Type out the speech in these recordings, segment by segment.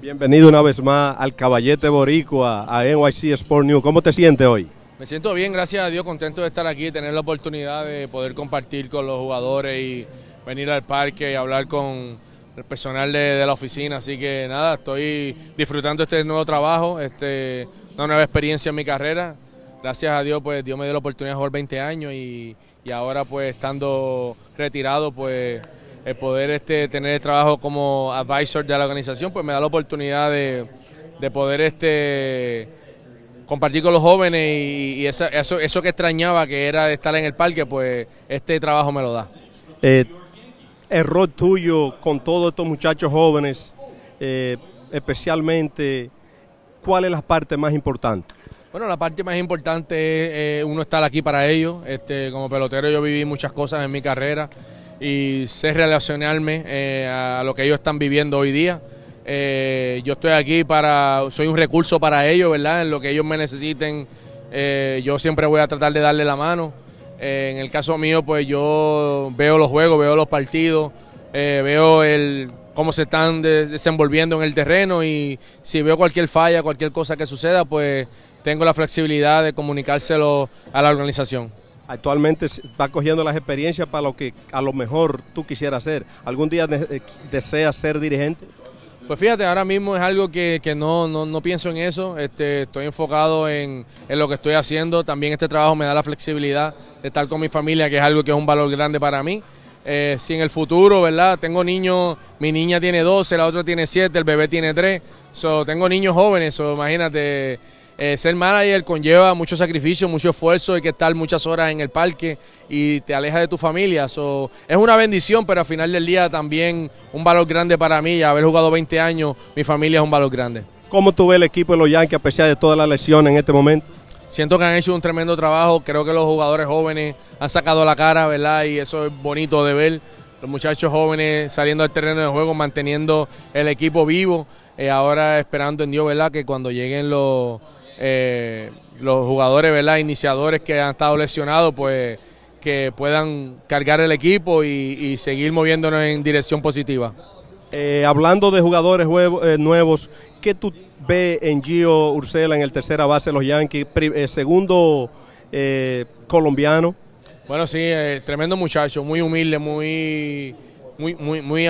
Bienvenido una vez más al Caballete Boricua, a NYC Sport News. ¿Cómo te sientes hoy? Me siento bien, gracias a Dios, contento de estar aquí, tener la oportunidad de poder compartir con los jugadores y venir al parque y hablar con el personal de, la oficina. Así que nada, estoy disfrutando este nuevo trabajo, este, una nueva experiencia en mi carrera. Gracias a Dios, pues Dios me dio la oportunidad de jugar 20 años y, y ahora pues estando retirado, pues el poder este, tener el trabajo como advisor de la organización, pues me da la oportunidad de, poder este, compartir con los jóvenes y, eso, eso que extrañaba que era estar en el parque, pues este trabajo me lo da. Eh, el rol tuyo con todos estos muchachos jóvenes, eh, especialmente, ¿cuál es la parte más importante? Bueno, la parte más importante es eh, uno estar aquí para ellos. Este, como pelotero yo viví muchas cosas en mi carrera y sé relacionarme eh, a lo que ellos están viviendo hoy día. Eh, yo estoy aquí para, soy un recurso para ellos, ¿verdad? En lo que ellos me necesiten, eh, yo siempre voy a tratar de darle la mano. en el caso mío, pues yo veo los juegos, veo los partidos, veo el cómo se están desenvolviendo en el terreno y si veo cualquier falla, cualquier cosa que suceda, pues tengo la flexibilidad de comunicárselo a la organización actualmente va cogiendo las experiencias para lo que a lo mejor tú quisieras hacer. ¿Algún día eh, deseas ser dirigente? Pues fíjate, ahora mismo es algo que, no, no, pienso en eso, este, estoy enfocado en, lo que estoy haciendo, también este trabajo me da la flexibilidad de estar con mi familia, que es algo que es un valor grande para mí. Eh, si en el futuro, ¿verdad? Tengo niños, mi niña tiene 12, la otra tiene 7, el bebé tiene 3, so, tengo niños jóvenes, so, imagínate, eh, ser manager conlleva mucho sacrificio, mucho esfuerzo, hay que estar muchas horas en el parque y te aleja de tu familia. es una bendición, pero al final del día también un valor grande para mí. Haber jugado 20 años, mi familia es un valor grande. ¿Cómo tú ves el equipo de los Yankees a pesar de todas las lesiones en este momento? Siento que han hecho un tremendo trabajo, creo que los jugadores jóvenes han sacado la cara, ¿verdad? Y eso es bonito de ver los muchachos jóvenes saliendo al terreno de juego, manteniendo el equipo vivo. Eh, ahora esperando en Dios, ¿verdad? Que cuando lleguen los, eh, los jugadores, ¿verdad? Iniciadores que han estado lesionados, pues que puedan cargar el equipo y, seguir moviéndonos en dirección positiva. Eh, hablando de jugadores eh, nuevos, ¿qué tú ves en Gio Ursela en el tercera base de los Yankees, segundo colombiano? Bueno, sí, tremendo muchacho, muy humilde, muy muy, muy, muy,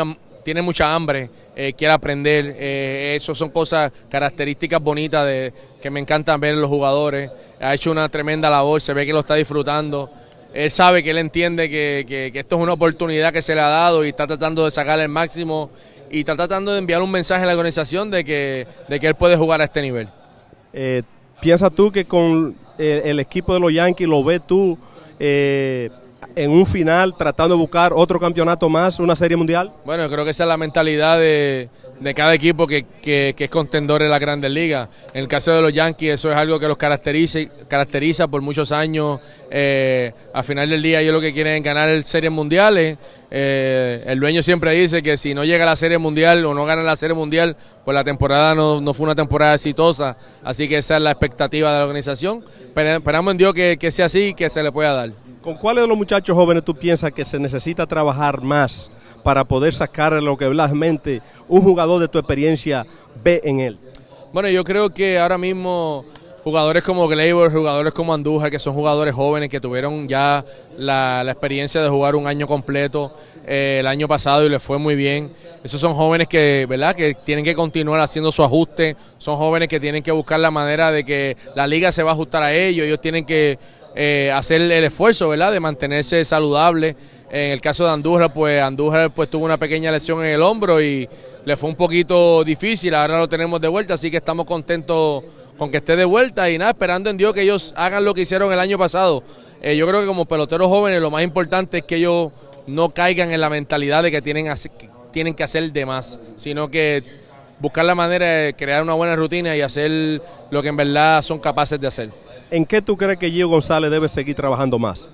tiene mucha hambre, eh, quiere aprender. Eh, eso son cosas, características bonitas que me encantan ver los jugadores. Ha hecho una tremenda labor, se ve que lo está disfrutando. Él sabe que él entiende que, esto es una oportunidad que se le ha dado y está tratando de sacar el máximo y está tratando de enviar un mensaje a la organización de que, de que él puede jugar a este nivel. Eh, ¿Piensas tú que con el, equipo de los Yankees lo ves tú? en un final tratando de buscar otro campeonato más, una serie mundial? Bueno, creo que esa es la mentalidad de, cada equipo que, que, es contendor en las grandes ligas. En el caso de los Yankees, eso es algo que los caracteriza, caracteriza por muchos años. Eh, a final del día, ellos lo que quieren es ganar series mundiales. Eh, el dueño siempre dice que si no llega a la serie mundial o no gana la serie mundial, pues la temporada no, no fue una temporada exitosa. Así que esa es la expectativa de la organización. Pero, esperamos en Dios que, que sea así y que se le pueda dar. ¿Con cuáles de los muchachos jóvenes tú piensas que se necesita trabajar más para poder sacar lo que blasmente un jugador de tu experiencia ve en él? Bueno, yo creo que ahora mismo jugadores como Gleyber, jugadores como Andújar, que son jugadores jóvenes que tuvieron ya la, experiencia de jugar un año completo eh, el año pasado y les fue muy bien. Esos son jóvenes que, ¿verdad? Que tienen que continuar haciendo su ajuste. Son jóvenes que tienen que buscar la manera de que la liga se va a ajustar a ellos. Ellos tienen que eh, hacer el esfuerzo, ¿verdad?, de mantenerse saludable. En el caso de Andújar, pues Andújar pues, tuvo una pequeña lesión en el hombro y le fue un poquito difícil, ahora lo tenemos de vuelta, así que estamos contentos con que esté de vuelta y nada, esperando en Dios que ellos hagan lo que hicieron el año pasado. Eh, yo creo que como peloteros jóvenes lo más importante es que ellos no caigan en la mentalidad de que tienen, que tienen que hacer de más, sino que buscar la manera de crear una buena rutina y hacer lo que en verdad son capaces de hacer. ¿En qué tú crees que Gio González debe seguir trabajando más?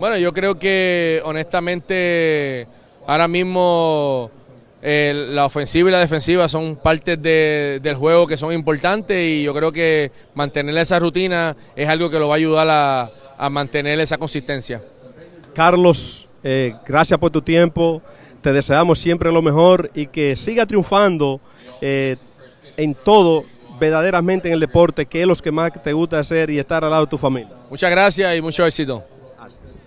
Bueno, yo creo que honestamente ahora mismo eh, la ofensiva y la defensiva son partes del juego que son importantes y yo creo que mantener esa rutina es algo que lo va a ayudar a, mantener esa consistencia. Carlos, eh, gracias por tu tiempo, te deseamos siempre lo mejor y que siga triunfando eh, en todo verdaderamente en el deporte, que es lo que más te gusta hacer y estar al lado de tu familia. Muchas gracias y mucho éxito. Gracias.